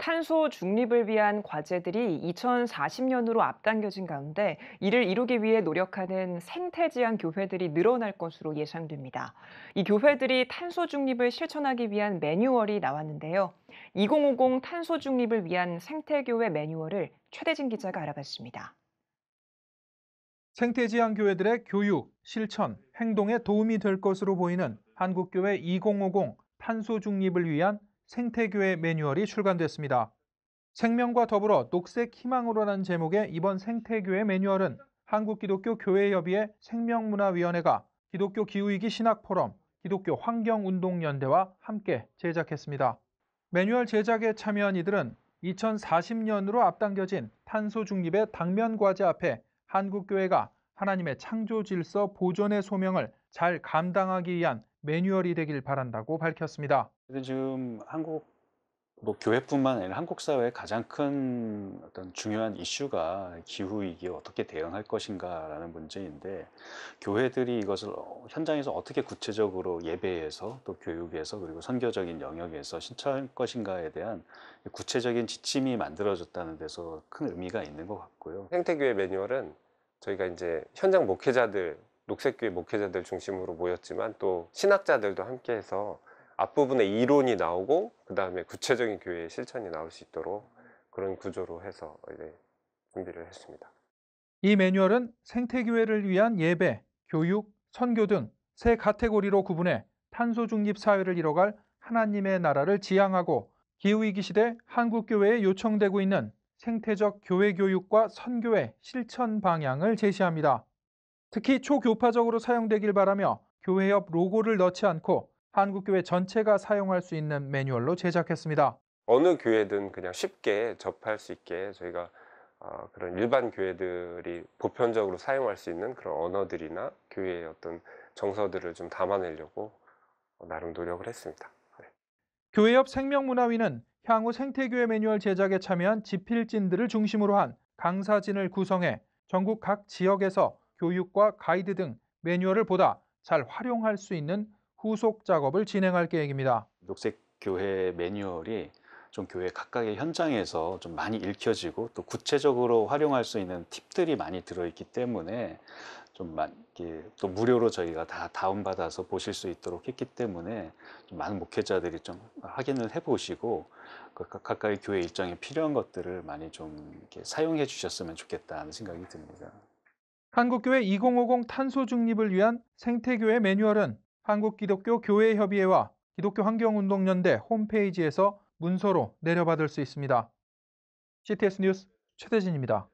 탄소 중립을 위한 과제들이 2040년으로 앞당겨진 가운데 이를 이루기 위해 노력하는 생태지향 교회들이 늘어날 것으로 예상됩니다. 이 교회들이 탄소 중립을 실천하기 위한 매뉴얼이 나왔는데요. 2050 탄소 중립을 위한 생태교회 매뉴얼을 최대진 기자가 알아봤습니다. 생태지향 교회들의 교육, 실천, 행동에 도움이 될 것으로 보이는 한국교회 2050 탄소 중립을 위한 생태교의 매뉴얼이 출간됐습니다. 생명과 더불어 녹색 희망으로라는 제목의 이번 생태교의 매뉴얼은 한국기독교 교회협의회 생명문화위원회가 기독교 기후위기 신학포럼, 기독교 환경운동연대와 함께 제작했습니다. 매뉴얼 제작에 참여한 이들은 2040년으로 앞당겨진 탄소 중립의 당면 과제 앞에 한국교회가 하나님의 창조 질서 보존의 소명을 잘 감당하기 위한 매뉴얼이 되길 바란다고 밝혔습니다. 그래 지금 한국 뭐 교회뿐만 아니라 한국 사회의 가장 큰 어떤 중요한 이슈가 기후 위기에 어떻게 대응할 것인가라는 문제인데 교회들이 이것을 어, 현장에서 어떻게 구체적으로 예배에서 또 교육에서 그리고 선교적인 영역에서 신청할 것인가에 대한 구체적인 지침이 만들어졌다는 데서 큰 의미가 있는 것 같고요. 생태교회 매뉴얼은 저희가 이제 현장 목회자들 녹색교회 목회자들 중심으로 모였지만 또 신학자들도 함께해서 앞부분에 이론이 나오고 그 다음에 구체적인 교회의 실천이 나올 수 있도록 그런 구조로 해서 이제 준비를 했습니다. 이 매뉴얼은 생태교회를 위한 예배, 교육, 선교 등 세 카테고리로 구분해 탄소중립 사회를 이뤄갈 하나님의 나라를 지향하고 기후위기 시대 한국교회에 요청되고 있는 생태적 교회 교육과 선교의 실천 방향을 제시합니다. 특히 초교파적으로 사용되길 바라며 교회협 로고를 넣지 않고 한국교회 전체가 사용할 수 있는 매뉴얼로 제작했습니다. 어느 교회든 그냥 쉽게 접할 수 있게 저희가 어, 그런 일반 교회들이 보편적으로 사용할 수 있는 그런 언어들이나 교회의 어떤 정서들을 좀 담아내려고 나름 노력을 했습니다. 네. 교회 협 생명문화위는 향후 생태교회 매뉴얼 제작에 참여한 지필진들을 중심으로 한 강사진을 구성해 전국 각 지역에서 교육과 가이드 등 매뉴얼을 보다 잘 활용할 수 있는 후속 작업을 진행할 계획입니다. 녹색 교회 매뉴얼이 좀 교회 각각의 현장에서 좀 많이 읽혀지고 또 구체적으로 활용할 수 있는 팁들이 많이 들어있기 때문에 좀또 무료로 저희가 다 다운받아서 보실 수 있도록 했기 때문에 좀 많은 목회자들이 좀 확인을 해보시고 그 각각의 교회 일정에 필요한 것들을 많이 좀 이렇게 사용해 주셨으면 좋겠다는 생각이 듭니다. 한국교회 2050 탄소 중립을 위한 생태교회 매뉴얼은 한국기독교교회협의회와 기독교환경운동연대 홈페이지에서 문서로 내려받을 수 있습니다. CTS 뉴스 최대진입니다.